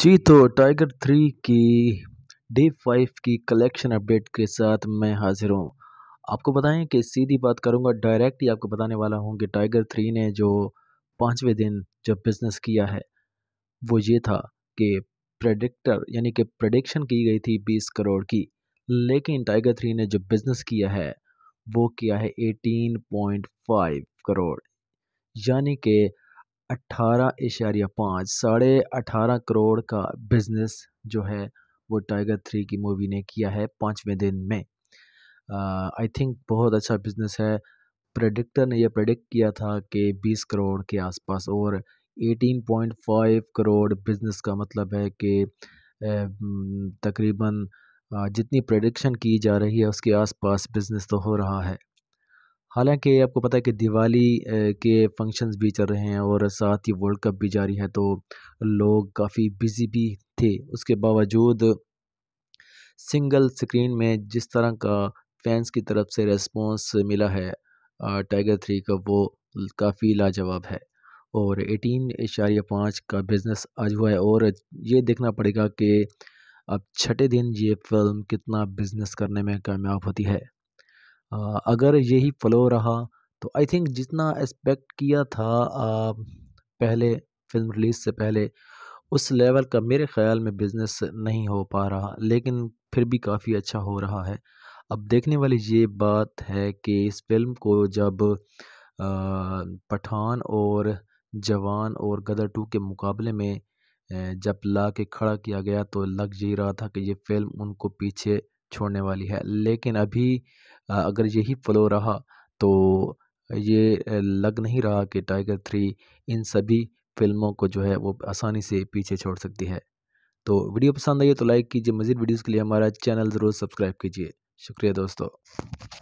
जी तो Tiger three की D five की कलेक्शन अपडेट के साथ मैं हाजिर हूँ आपको बताएं कि सीधी बात करूँगा डायरेक्ट ही आपको बताने वाला हूँ कि टाइगर थ्री ने जो पाँचवें दिन जब बिज़नेस किया है वो ये था कि प्रेडिक्टर यानी कि प्रडिक्शन की गई थी बीस करोड़ की लेकिन टाइगर थ्री ने जो बिज़नेस किया है वो किया है एटीन पॉइंट फाइव करोड़ यानी कि अट्ठारह इशारिया पाँच साढ़े अठारह करोड़ का बिजनेस जो है वो टाइगर थ्री की मूवी ने किया है पाँचवें दिन में आई थिंक बहुत अच्छा बिजनेस है प्रेडिक्टर ने यह प्रेडिक्ट किया था कि बीस करोड़ के आसपास और eighteen point five crore business का मतलब है कि तकरीबन जितनी प्रेडिक्शन की जा रही है उसके आसपास बिजनेस तो हो रहा है हालाँकि आपको पता है कि दिवाली के फंक्शंस भी चल रहे हैं और साथ ही वर्ल्ड कप भी जारी है तो लोग काफ़ी बिज़ी भी थे उसके बावजूद सिंगल स्क्रीन में जिस तरह का फैंस की तरफ से रेस्पॉन्स मिला है टाइगर थ्री का वो काफ़ी लाजवाब है और एटीन इशारिया पाँच का बिज़नेस आज हुआ है और ये देखना पड़ेगा कि अब छठे दिन ये फिल्म कितना बिज़नेस करने में कामयाब होती है अगर यही फ्लो रहा तो आई थिंक जितना एक्सपेक्ट किया था पहले फिल्म रिलीज़ से पहले उस लेवल का मेरे ख्याल में बिज़नेस नहीं हो पा रहा लेकिन फिर भी काफ़ी अच्छा हो रहा है अब देखने वाली ये बात है कि इस फिल्म को जब पठान और जवान और गदर टू के मुकाबले में जब ला के खड़ा किया गया तो लग यही रहा था कि ये फिल्म उनको पीछे छोड़ने वाली है लेकिन अभी अगर यही फ्लो रहा तो ये लग नहीं रहा कि टाइगर थ्री इन सभी फिल्मों को जो है वो आसानी से पीछे छोड़ सकती है तो वीडियो पसंद आई तो लाइक कीजिए मज़ीद वीडियोज़ के लिए हमारा चैनल ज़रूर सब्सक्राइब कीजिए शुक्रिया दोस्तों